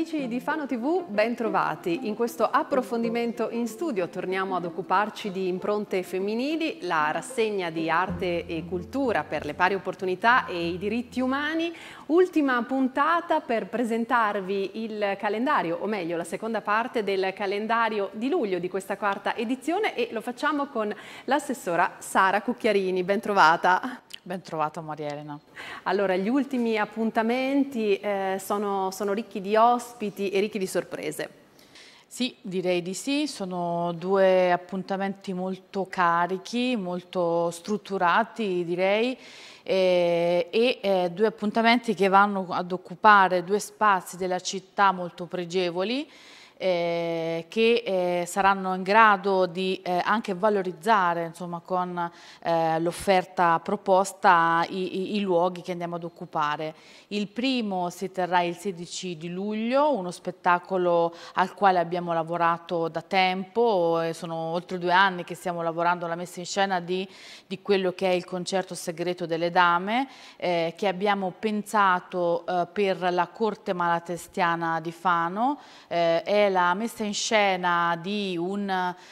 Amici di Fano TV, ben trovati. In questo approfondimento in studio torniamo ad occuparci di impronte femminili, la rassegna di arte e cultura per le pari opportunità e i diritti umani. Ultima puntata per presentarvi il calendario, o meglio la seconda parte del calendario di luglio di questa quarta edizione e lo facciamo con l'assessora Sara Cucchiarini. Bentrovata. trovata. Ben trovata Maria Elena. Allora, gli ultimi appuntamenti eh, sono, sono ricchi di ospiti e ricchi di sorprese. Sì, direi di sì, sono due appuntamenti molto carichi, molto strutturati direi eh, e, e, eh, due appuntamenti che vanno ad occupare due spazi della città molto pregevoli eh, che eh, saranno in grado di eh, anche valorizzare insomma, con eh, l'offerta proposta i, i, i, luoghi che andiamo ad occupare. Il primo si terrà il 16 di luglio, uno spettacolo al quale abbiamo lavorato da tempo, e sono oltre due anni che stiamo lavorando alla messa in scena di, di quello che è il concerto segreto delle dame, eh, che abbiamo pensato eh, per la corte malatestiana di Fano, è la messa in scena di un,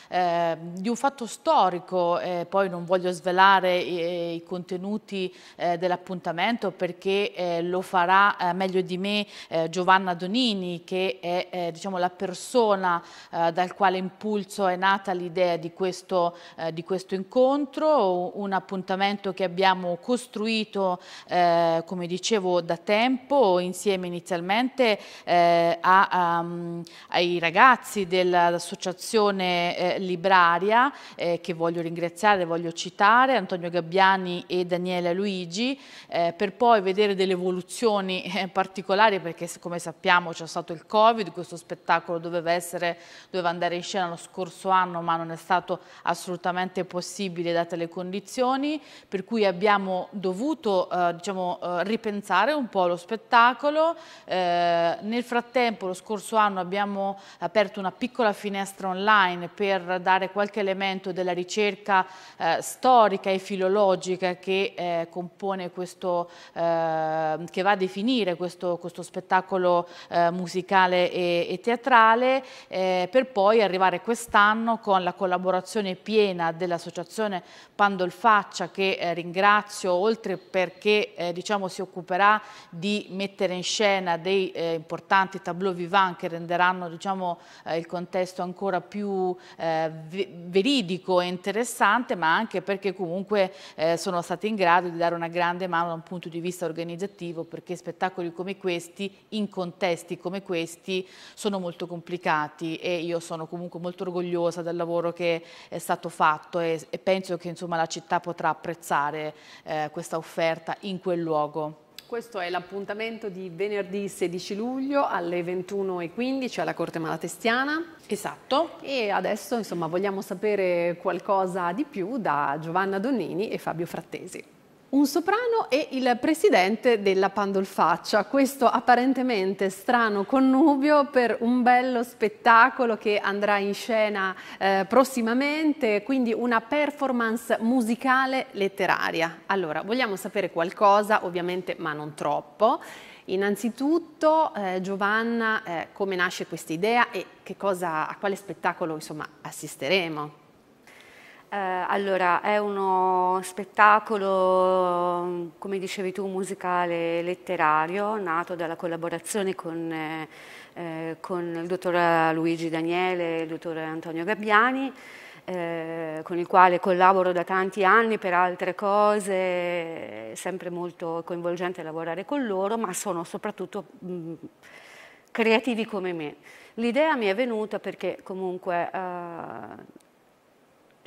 eh, di un fatto storico, eh, poi non voglio svelare i, eh, i contenuti eh, dell'appuntamento perché eh, lo farà eh, meglio di me Giovanna Donini che è diciamo, la persona dal quale impulso è nata l'idea di, di, questo incontro, un appuntamento che abbiamo costruito come dicevo da tempo insieme inizialmente a, a, ehm, ai i ragazzi dell'associazione eh, Libraria, eh, che voglio ringraziare, voglio citare, Antonio Gabbiani e Daniele Luigi, eh, per poi vedere delle evoluzioni eh, particolari, perché come sappiamo c'è stato il Covid, questo spettacolo doveva, essere, doveva andare in scena lo scorso anno, ma non è stato assolutamente possibile date le condizioni, per cui abbiamo dovuto eh, diciamo, eh, ripensare un po' lo spettacolo. nel frattempo lo scorso anno abbiamo aperto una piccola finestra online per dare qualche elemento della ricerca eh, storica e filologica che eh, compone questo, eh, che va a definire questo, questo spettacolo eh, musicale e, e teatrale, eh, per poi arrivare quest'anno con la collaborazione piena dell'associazione Pandolfaccia che eh, ringrazio, oltre perché diciamo, si occuperà di mettere in scena dei importanti tableau vivant che renderanno diciamo, diciamo, eh, il contesto ancora più eh, veridico e interessante, ma anche perché comunque eh, sono stati in grado di dare una grande mano da un punto di vista organizzativo, perché spettacoli come questi, in contesti come questi, sono molto complicati e io sono comunque molto orgogliosa del lavoro che è stato fatto e, e penso che insomma, la città potrà apprezzare eh, questa offerta in quel luogo. Questo è l'appuntamento di venerdì 16 luglio alle 21.15 alla Corte Malatestiana. Esatto. E adesso insomma, vogliamo sapere qualcosa di più da Giovanna Donnini e Fabio Frattesi. Un soprano e il presidente della Pandolfaccia, questo apparentemente strano connubio per un bello spettacolo che andrà in scena eh, prossimamente, quindi una performance musicale letteraria. Allora, vogliamo sapere qualcosa, ovviamente, ma non troppo. Innanzitutto, eh, Giovanna, eh, come nasce questa idea e cosa, a quale spettacolo insomma, assisteremo? Eh, allora, è uno spettacolo, come dicevi tu, musicale letterario, nato dalla collaborazione con, eh, eh, con il dottor Luigi Daniele e il dottor Antonio Gabbiani, eh, con il quale collaboro da tanti anni per altre cose, è sempre molto coinvolgente lavorare con loro, ma sono soprattutto... Mh, mm, creativi come me. L'idea mi è venuta perché comunque eh,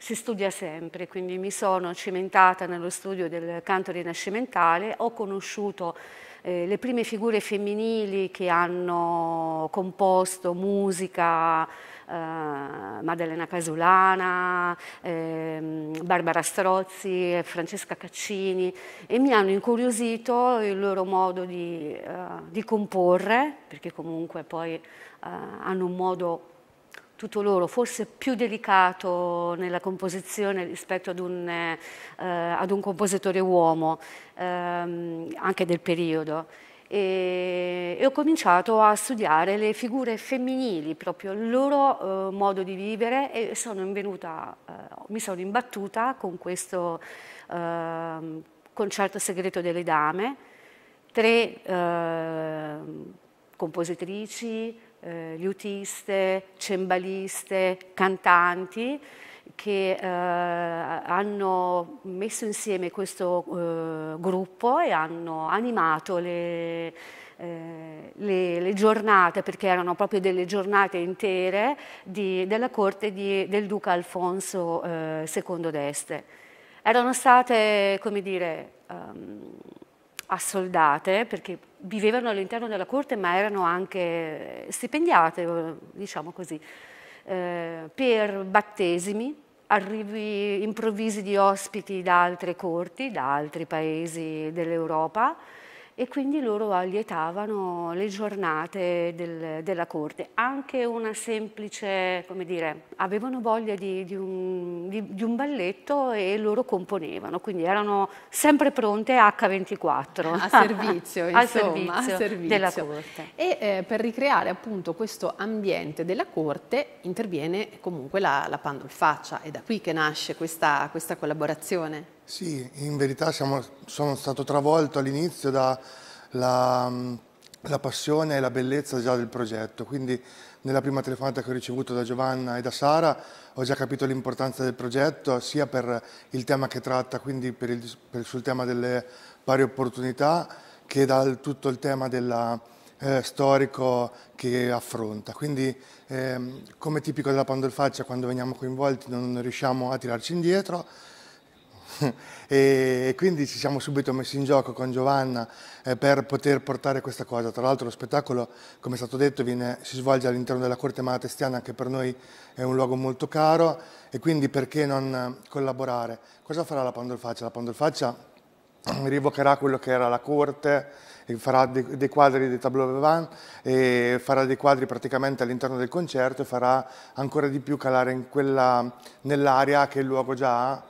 si studia sempre, quindi mi sono cimentata nello studio del canto rinascimentale, ho conosciuto eh, le prime figure femminili che hanno composto musica, eh, Maddalena Casulana, eh, Barbara Strozzi, Francesca Caccini e mi hanno incuriosito il loro modo di, eh, di comporre, perché comunque poi eh, hanno un modo tutto loro, forse più delicato nella composizione rispetto ad un, eh, ad un compositore uomo, ehm, anche del periodo. E, e, ho cominciato a studiare le figure femminili, proprio il loro eh, modo di vivere e sono venuta, eh, mi sono imbattuta con questo ehm, concerto segreto delle dame, tre ehm, compositrici, eh, liutiste, cembaliste, cantanti che eh, hanno messo insieme questo eh, gruppo e hanno animato le, eh, le, le, giornate, perché erano proprio delle giornate intere, di, della corte di, del duca Alfonso II eh, d'Este. Erano state, come dire, um, assoldate, perché vivevano all'interno della corte ma erano anche stipendiate, eh, diciamo così, eh, per battesimi, arrivi improvvisi di ospiti da altre corti, da altri paesi dell'Europa, e quindi loro allietavano le giornate del, della corte. Anche una semplice, come dire, avevano voglia di, di, un, di, di un, balletto e loro componevano, quindi erano sempre pronte H24. A servizio, insomma, servizio, a servizio. della corte. E eh, per ricreare appunto questo ambiente della corte interviene comunque la, la Pandolfaccia, è da qui che nasce questa, questa collaborazione. Sì, in verità siamo, sono stato travolto all'inizio dalla mm, passione e la bellezza già del progetto, quindi nella prima telefonata che ho ricevuto da Giovanna e da Sara ho già capito l'importanza del progetto sia per il tema che tratta, quindi per il, per, sul tema delle pari opportunità, che dal tutto il tema della, eh, storico che affronta. Quindi ehm, come tipico della Pandolfaccia quando veniamo coinvolti non riusciamo a tirarci indietro, e, quindi ci siamo subito messi in gioco con Giovanna eh, per poter portare questa cosa. Tra l'altro lo spettacolo, come è stato detto, viene, si svolge all'interno della Corte Malatestiana, che per noi è un luogo molto caro, e quindi perché non eh, collaborare? Cosa farà la Pandolfaccia? La Pandolfaccia rivocherà quello che era la corte, farà dei, quadri dei tableau vivant e farà dei quadri praticamente all'interno del concerto e farà ancora di più calare nell'area che il luogo già ha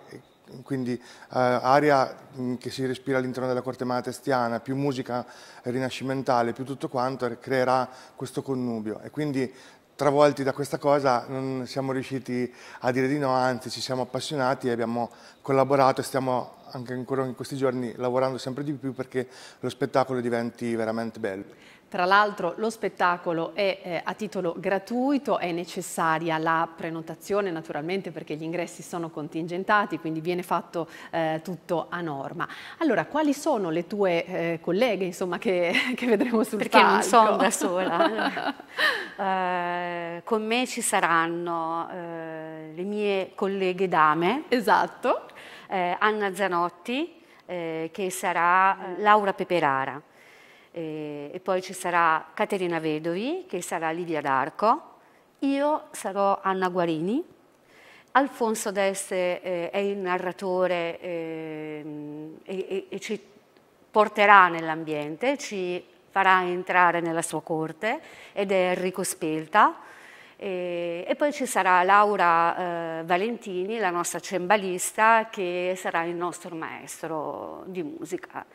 quindi eh, aria mm, che si respira all'interno della corte malatestiana, più musica rinascimentale, più tutto quanto, eh, creerà questo connubio. E quindi travolti da questa cosa non siamo riusciti a dire di no, anzi ci siamo appassionati e abbiamo collaborato e stiamo anche ancora in questi giorni lavorando sempre di più perché lo spettacolo diventi veramente bello. Tra l'altro lo spettacolo è eh, a titolo gratuito, è necessaria la prenotazione naturalmente perché gli ingressi sono contingentati, quindi viene fatto eh, tutto a norma. Allora, quali sono le tue eh, colleghe insomma, che, che, vedremo sul perché palco? Perché non sono da sola. uh, con me ci saranno uh, le mie colleghe dame. Esatto. Uh, Anna Zanotti, che sarà Laura Peperara e poi ci sarà Caterina Vedovi, che sarà Livia D'Arco, io sarò Anna Guarini, Alfonso Deste eh, è il narratore eh, e, e, ci porterà nell'ambiente, ci farà entrare nella sua corte ed è Enrico Spelta. E, e poi ci sarà Laura eh, Valentini, la nostra cembalista, che sarà il nostro maestro di musica.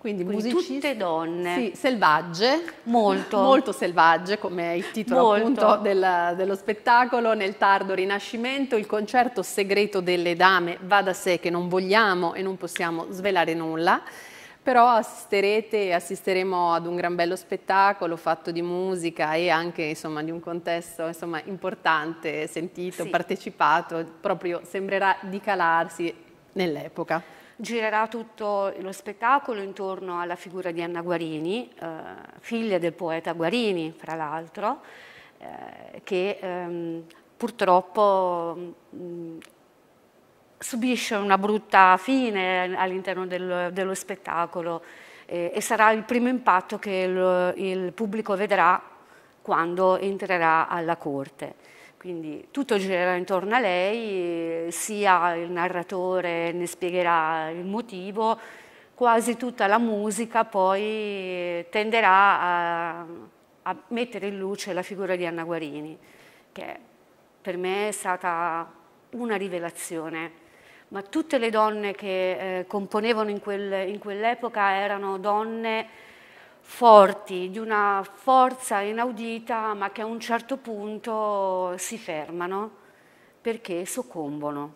Quindi, Quindi tutte donne. Sì, selvagge. Molto. Molto selvagge, come è il titolo molto. appunto del, dello spettacolo, nel tardo rinascimento, il concerto segreto delle dame va da sé che non vogliamo e non possiamo svelare nulla però assisterete e assisteremo ad un gran bello spettacolo fatto di musica e anche insomma, di un contesto insomma, importante, sentito, sì. partecipato, proprio sembrerà di calarsi nell'epoca girerà tutto lo spettacolo intorno alla figura di Anna Guarini, eh, figlia del poeta Guarini, fra l'altro, eh, che ehm, purtroppo mh, mm, subisce una brutta fine all'interno del, dello spettacolo eh, e sarà il primo impatto che il, il pubblico vedrà quando entrerà alla corte. Quindi tutto girerà intorno a lei, sia il narratore ne spiegherà il motivo, quasi tutta la musica poi eh, tenderà a, a mettere in luce la figura di Anna Guarini, che per me è stata una rivelazione ma tutte le donne che eh, componevano in, quel, in quell'epoca erano donne forti, di una forza inaudita, ma che a un certo punto si fermano perché soccombono.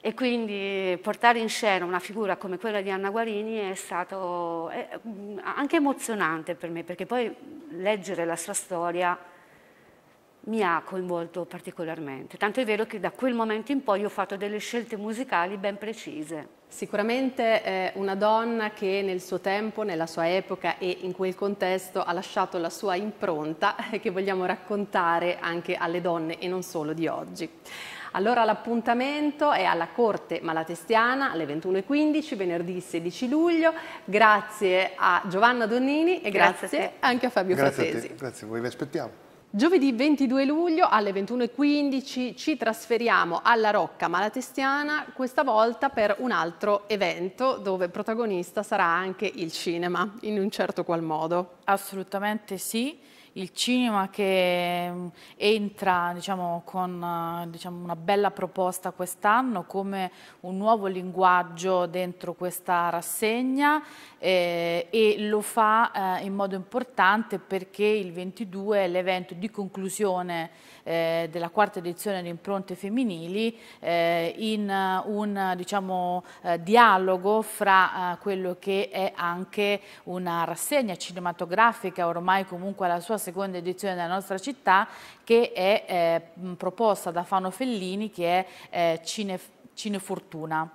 E quindi portare in scena una figura come quella di Anna Guarini è stato mm, anche emozionante per me, perché poi leggere la sua storia mi ha coinvolto particolarmente. Tanto è vero che da quel momento in poi ho fatto delle scelte musicali ben precise. Sicuramente è eh, una donna che nel suo tempo, nella sua epoca e in quel contesto ha lasciato la sua impronta che vogliamo raccontare anche alle donne e non solo di oggi. Allora l'appuntamento è alla Corte Malatestiana alle 21.15 venerdì 16 luglio. Grazie a Giovanna Donnini e grazie, grazie a anche a Fabio grazie Frattesi. A te. Grazie, a voi vi aspettiamo. Giovedì 22 luglio alle 21.15 ci trasferiamo alla Rocca Malatestiana, questa volta per un altro evento dove protagonista sarà anche il cinema, in un certo qual modo. Assolutamente sì il cinema che mm, entra diciamo, con eh, diciamo, una bella proposta quest'anno come un nuovo linguaggio dentro questa rassegna eh, e lo fa eh, in modo importante perché il 22 è l'evento di conclusione eh, della quarta edizione di Impronte Femminili eh, in eh, un diciamo, dialogo fra quello che è anche una rassegna cinematografica ormai comunque alla sua seconda edizione della nostra città che è eh, proposta da Fano Fellini che è eh, Cine, Cinefortuna.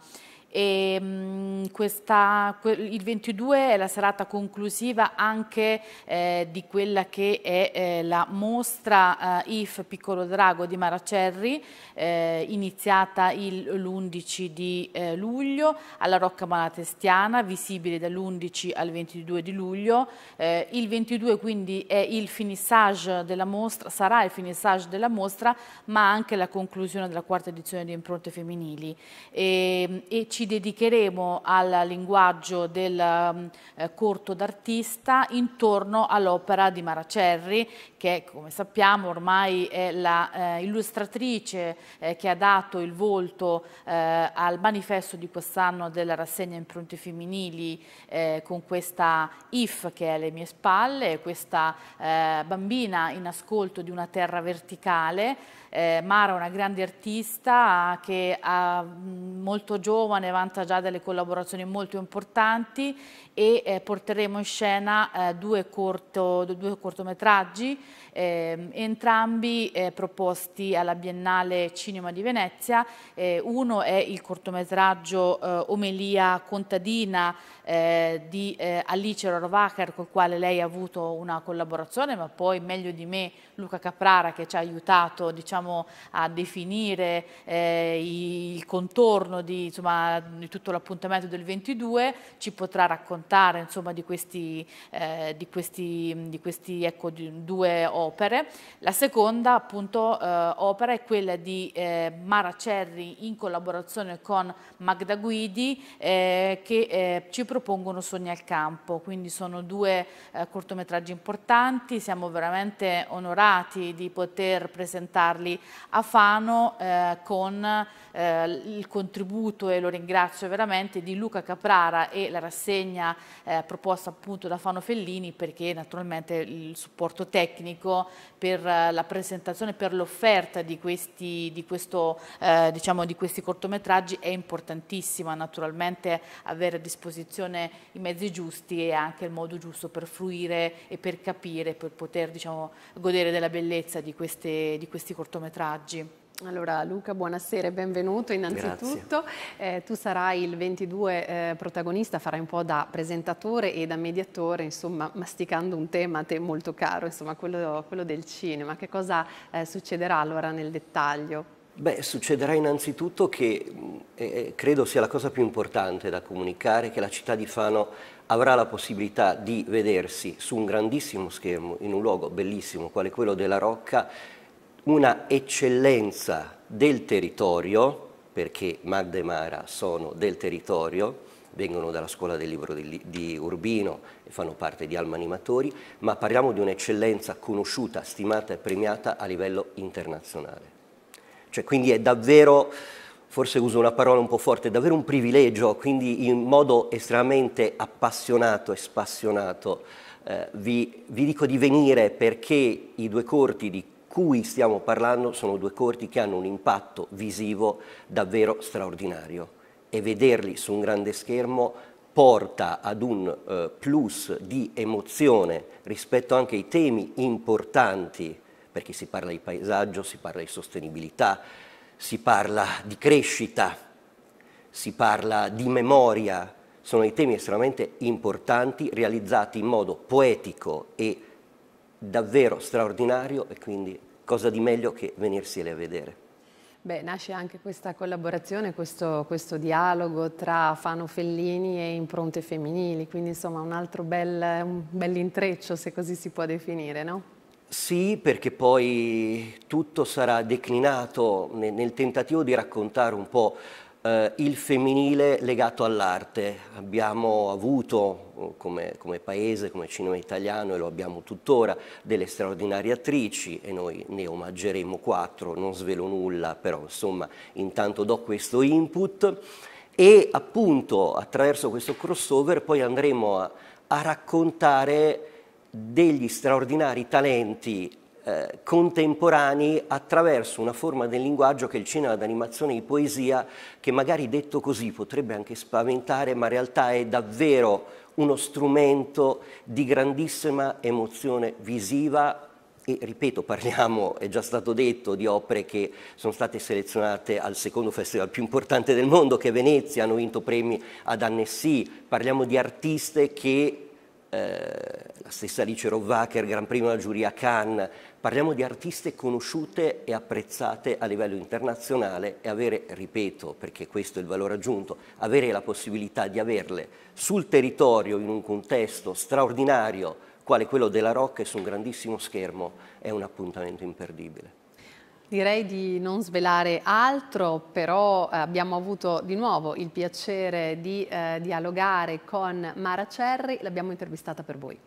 E, mm, questa, il 22 è la serata conclusiva anche eh, di quella che è eh, la mostra eh, IF Piccolo Drago di Maracerri, eh, iniziata l'11 di eh, luglio alla Rocca Malatestiana, visibile dall'11 al 22 di luglio. Eh, il 22 quindi è il finissage della mostra, sarà il finissage della mostra, ma anche la conclusione della quarta edizione di Impronte Femminili. E, ehm, e ci ci dedicheremo al linguaggio del mm, eh, corto d'artista intorno all'opera di Maracerri che come sappiamo ormai è l'illustratrice eh, eh, che ha dato il volto eh, al manifesto di quest'anno della rassegna Impronte Femminili eh, con questa IF che è alle mie spalle, questa eh, bambina in ascolto di una terra verticale. Mara è una grande artista che ha, molto giovane, vanta già delle collaborazioni molto importanti e porteremo in scena due, corto, due cortometraggi eh, entrambi eh, proposti alla Biennale Cinema di Venezia. Eh, uno è il cortometraggio eh, Omelia contadina eh, di eh, Alice Rorovacher col quale lei ha avuto una collaborazione, ma poi meglio di me Luca Caprara che ci ha aiutato diciamo, a definire eh, il contorno di, insomma, di tutto l'appuntamento del 22, ci potrà raccontare insomma, di questi, eh, di questi, di questi ecco, due opere. La seconda appunto eh, opera è quella di eh, Mara Cerri in collaborazione con Magda Guidi che ci propone propongono Sogni al campo, quindi sono due eh, cortometraggi importanti, siamo veramente onorati di poter presentarli a Fano eh, con eh, il contributo, e lo ringrazio veramente, di Luca Caprara e la rassegna eh, proposta appunto da Fano Fellini perché naturalmente il supporto tecnico per eh, la presentazione, per l'offerta di, di, eh, diciamo, di questi cortometraggi è importantissima, naturalmente avere a disposizione disposizione i mezzi giusti e anche il modo giusto per fruire e per capire, per poter diciamo, godere della bellezza di, queste, di questi cortometraggi. Allora Luca, buonasera e benvenuto innanzitutto. Eh, tu sarai il 22 eh, protagonista, farai un po' da presentatore e da mediatore, insomma, masticando un tema a te molto caro, insomma, quello, quello del cinema. Che cosa eh, succederà allora nel dettaglio? Beh, succederà innanzitutto che mm, eh, eh, credo sia la cosa più importante da comunicare che la città di Fano avrà la possibilità di vedersi su un grandissimo schermo, in un luogo bellissimo quale quello della Rocca, una eccellenza del territorio, perché Magda e Mara sono del territorio, vengono dalla scuola del libro di, di, Urbino e fanno parte di Alma Animatori, ma parliamo di un'eccellenza conosciuta, stimata e premiata a livello internazionale. Cioè, quindi è davvero, forse uso una parola un po' forte, è davvero un privilegio, quindi in modo estremamente appassionato e spassionato eh, vi, vi dico di venire perché i due corti di cui stiamo parlando sono due corti che hanno un impatto visivo davvero straordinario e vederli su un grande schermo porta ad un eh, plus di emozione rispetto anche ai temi importanti perché si parla di paesaggio, si parla di sostenibilità, si parla di crescita, si parla di memoria, sono dei temi estremamente importanti, realizzati in modo poetico e davvero straordinario e quindi cosa di meglio che venirseli a vedere. Beh, nasce anche questa collaborazione, questo, questo, dialogo tra Fano Fellini e Impronte Femminili, quindi insomma un altro bel, un bel intreccio, se così si può definire, no? Sì, perché poi tutto sarà declinato nel tentativo di raccontare un po' eh, il femminile legato all'arte. Abbiamo avuto eh, come, come, paese, come cinema italiano, e lo abbiamo tuttora, delle straordinarie attrici e noi ne omaggeremo quattro, non svelo nulla, però insomma intanto do questo input e appunto attraverso questo crossover poi andremo a, a raccontare degli straordinari talenti eh, contemporanei attraverso una forma del linguaggio che è il cinema d'animazione di poesia, che magari detto così potrebbe anche spaventare, ma in realtà è davvero uno strumento di grandissima emozione visiva e ripeto, parliamo, è già stato detto, di opere che sono state selezionate al secondo festival più importante del mondo, che è Venezia, hanno vinto premi ad Annecy, parliamo di artiste che eh, la stessa Licero Wacker, Gran Primo della giuria Cannes, parliamo di artiste conosciute e apprezzate a livello internazionale e avere, ripeto, perché questo è il valore aggiunto, avere la possibilità di averle sul territorio in un contesto straordinario quale quello della Rocca e su un grandissimo schermo è un appuntamento imperdibile. Direi di non svelare altro, però eh, abbiamo avuto di nuovo il piacere di eh, dialogare con Mara Cerri, l'abbiamo intervistata per voi.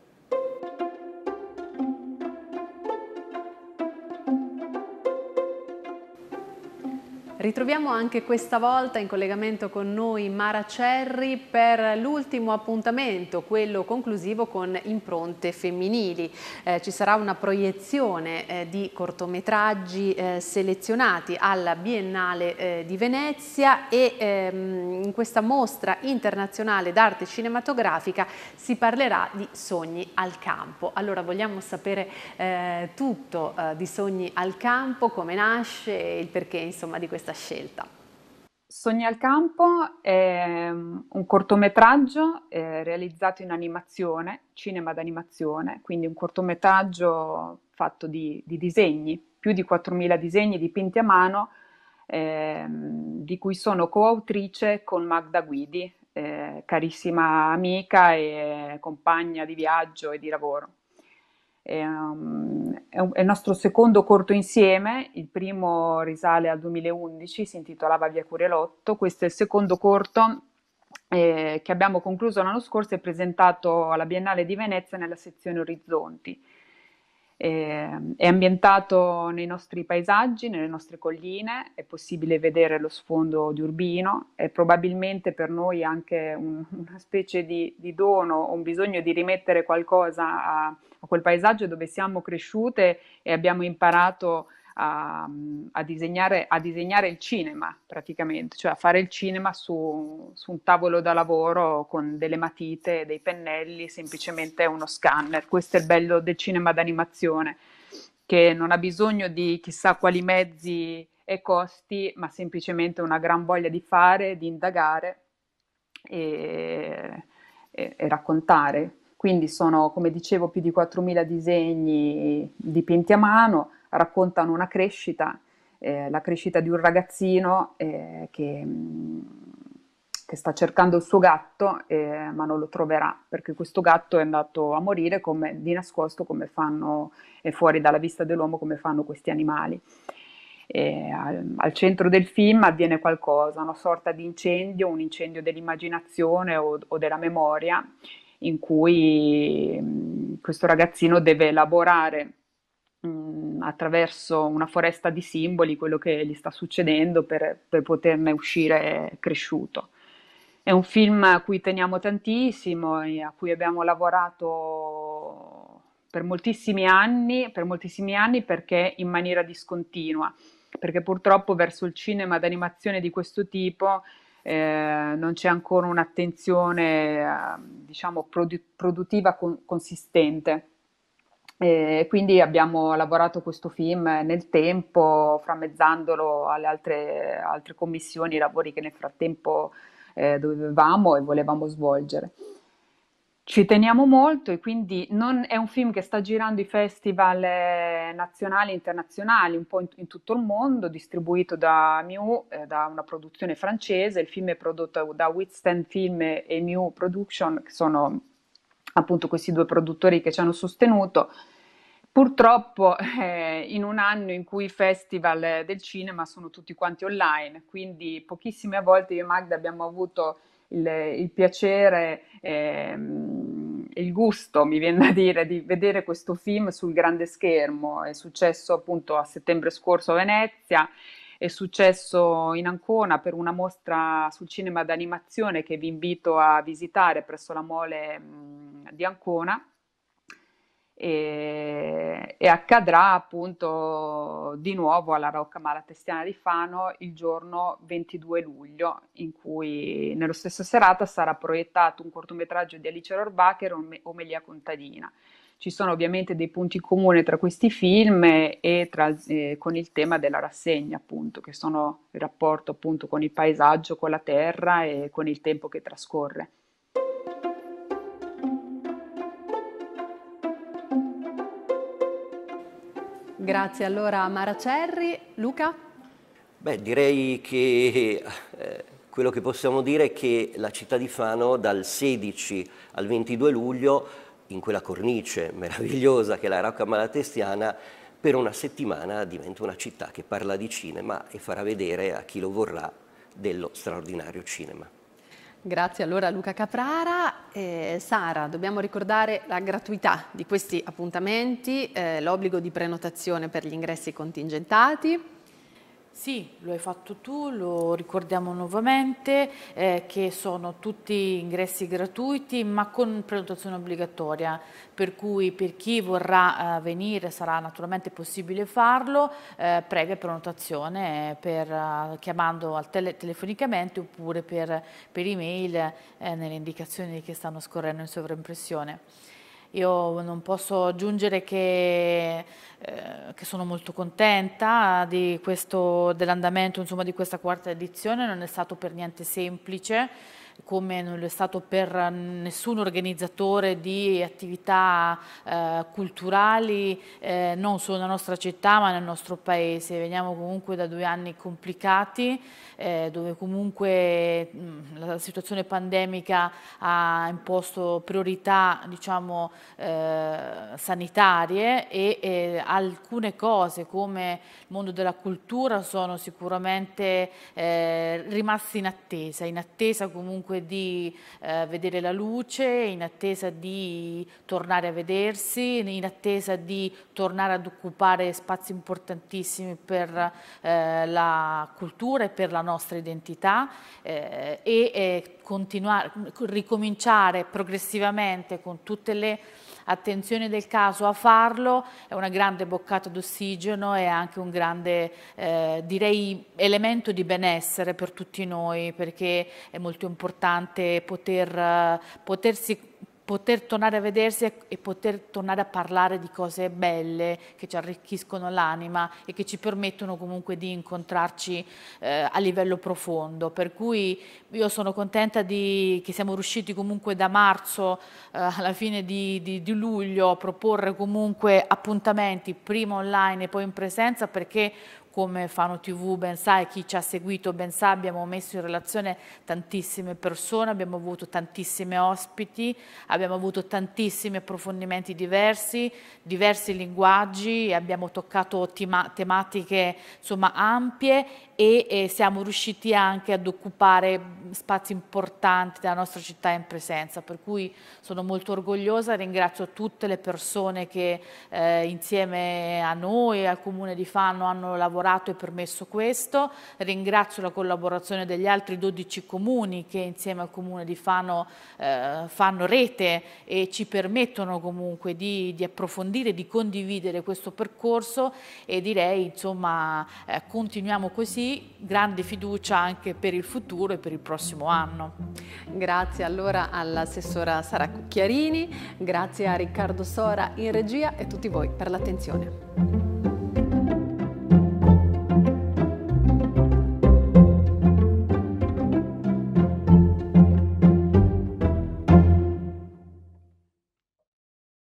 Ritroviamo anche questa volta in collegamento con noi Mara Cerri per l'ultimo appuntamento, quello conclusivo con impronte femminili. Eh, ci sarà una proiezione eh, di cortometraggi eh, selezionati alla Biennale eh, di Venezia e ehm, in questa mostra internazionale d'arte cinematografica si parlerà di sogni al campo. Allora vogliamo sapere eh, tutto eh, di sogni al campo, come nasce e il perché insomma, di questa scelta. Sogni al campo è mm, un cortometraggio eh, realizzato in animazione, cinema d'animazione, quindi un cortometraggio fatto di, di disegni, più di 4.000 disegni dipinti a mano, eh, di cui sono coautrice con Magda Guidi, eh, carissima amica e compagna di viaggio e di lavoro. È, um, è, un, è, il nostro secondo corto insieme, il primo risale al 2011, si intitolava Via Curielotto, questo è il secondo corto eh, che abbiamo concluso l'anno scorso e presentato alla Biennale di Venezia nella sezione Orizzonti. Eh, è ambientato nei nostri paesaggi, nelle nostre colline, è possibile vedere lo sfondo di Urbino, è probabilmente per noi anche un, una specie di, di dono o un bisogno di rimettere qualcosa a, a quel paesaggio dove siamo cresciute e abbiamo imparato a, a, disegnare, a, disegnare, il cinema praticamente, cioè a fare il cinema su, su, un tavolo da lavoro con delle matite, dei pennelli, semplicemente uno scanner. Questo è il bello del cinema d'animazione, che non ha bisogno di chissà quali mezzi e costi, ma semplicemente una gran voglia di fare, di indagare e, e, e raccontare. Quindi sono, come dicevo, più di 4.000 disegni dipinti a mano, raccontano una crescita, eh, la crescita di un ragazzino eh, che, mm, che, sta cercando il suo gatto eh, ma non lo troverà perché questo gatto è andato a morire come, di nascosto come fanno, e eh, fuori dalla vista dell'uomo come fanno questi animali. Al, al, centro del film avviene qualcosa, una sorta di incendio, un incendio dell'immaginazione o, o della memoria in cui mm, questo ragazzino deve elaborare mh, mm, attraverso una foresta di simboli quello che gli sta succedendo per, per poterne uscire cresciuto. È un film a cui teniamo tantissimo e a cui abbiamo lavorato per moltissimi anni, per moltissimi anni perché in maniera discontinua, perché purtroppo verso il cinema d'animazione di questo tipo eh, non c'è ancora un'attenzione eh, diciamo produ- produttiva con- consistente. E eh, quindi abbiamo lavorato questo film nel tempo, frammezzandolo alle altre, altre commissioni, lavori che nel frattempo eh, dovevamo e volevamo svolgere. Ci teniamo molto e quindi non, è un film che sta girando i festival eh, nazionali e internazionali, un po' in, in tutto il mondo, distribuito da Mew, eh, da una produzione francese. Il film è prodotto da Withstand Film e Mew Production, che sono appunto questi due produttori che ci hanno sostenuto. Purtroppo eh, in un anno in cui i festival del cinema sono tutti quanti online, quindi pochissime volte io e Magda abbiamo avuto il, il piacere, eh, il gusto, mi viene da dire, di vedere questo film sul grande schermo. È successo appunto a settembre scorso a Venezia è successo in Ancona per una mostra sul cinema d'animazione che vi invito a visitare presso la Mole mh, di Ancona e, e, accadrà appunto di nuovo alla Rocca Malatestiana di Fano il giorno 22 luglio, in cui nello stesso serata sarà proiettato un cortometraggio di Alice Rohrbacher, Omelia Contadina. Ci sono ovviamente dei punti comuni tra questi film e tra, eh, con il tema della rassegna, appunto, che sono il rapporto appunto con il paesaggio, con la terra e con il tempo che trascorre. Grazie allora Mara Cerri. Luca? Beh, direi che eh, quello che possiamo dire è che la città di Fano dal 16 al 22 luglio, in quella cornice meravigliosa che è la Rocca Malatestiana, per una settimana diventa una città che parla di cinema e farà vedere a chi lo vorrà dello straordinario cinema. Grazie allora Luca Caprara. Eh, Sara, dobbiamo ricordare la gratuità di questi appuntamenti, eh, l'obbligo di prenotazione per gli ingressi contingentati, sì, lo hai fatto tu, lo ricordiamo nuovamente, eh, che sono tutti ingressi gratuiti ma con prenotazione obbligatoria, per cui per chi vorrà eh, venire sarà naturalmente possibile farlo, eh, previa prenotazione per, eh, chiamando tele telefonicamente oppure per, per email eh, nelle indicazioni che stanno scorrendo in sovraimpressione. Io non posso aggiungere che, eh, che sono molto contenta dell'andamento di questa quarta edizione, non è stato per niente semplice come non lo è stato per nessun organizzatore di attività eh, culturali, eh, non solo nella nostra città ma nel nostro paese. Veniamo comunque da due anni complicati, eh, dove comunque mh, mm, la situazione pandemica ha imposto priorità diciamo, eh, sanitarie e, e alcune cose come il mondo della cultura sono sicuramente eh, rimaste in attesa, in attesa comunque comunque di eh, vedere la luce, in attesa di tornare a vedersi, in attesa di tornare ad occupare spazi importantissimi per eh, la cultura e per la nostra identità eh, e eh, continuare, ricominciare progressivamente con tutte le attenzione del caso a farlo, è una grande boccata d'ossigeno e anche un grande eh, direi elemento di benessere per tutti noi perché è molto importante poter, eh, potersi poter tornare a vedersi e poter tornare a parlare di cose belle che ci arricchiscono l'anima e che ci permettono comunque di incontrarci eh, a livello profondo. Per cui io sono contenta di, che siamo riusciti comunque da marzo eh, alla fine di, di, di luglio a proporre comunque appuntamenti prima online e poi in presenza perché come Fano TV ben sa e chi ci ha seguito ben sa, abbiamo messo in relazione tantissime persone, abbiamo avuto tantissime ospiti, abbiamo avuto tantissimi approfondimenti diversi, diversi linguaggi, abbiamo toccato tematiche insomma, ampie e, e siamo riusciti anche ad occupare spazi importanti della nostra città in presenza, per cui sono molto orgogliosa, ringrazio tutte le persone che eh, insieme a noi e al Comune di Fanno hanno lavorato e permesso questo, ringrazio la collaborazione degli altri 12 comuni che insieme al Comune di Fano eh, fanno rete e ci permettono comunque di, di, approfondire, di condividere questo percorso e direi insomma eh, continuiamo così quindi grande fiducia anche per il futuro e per il prossimo anno. Grazie allora all'assessora Sara Cucchiarini, grazie a Riccardo Sora in regia e a tutti voi per l'attenzione.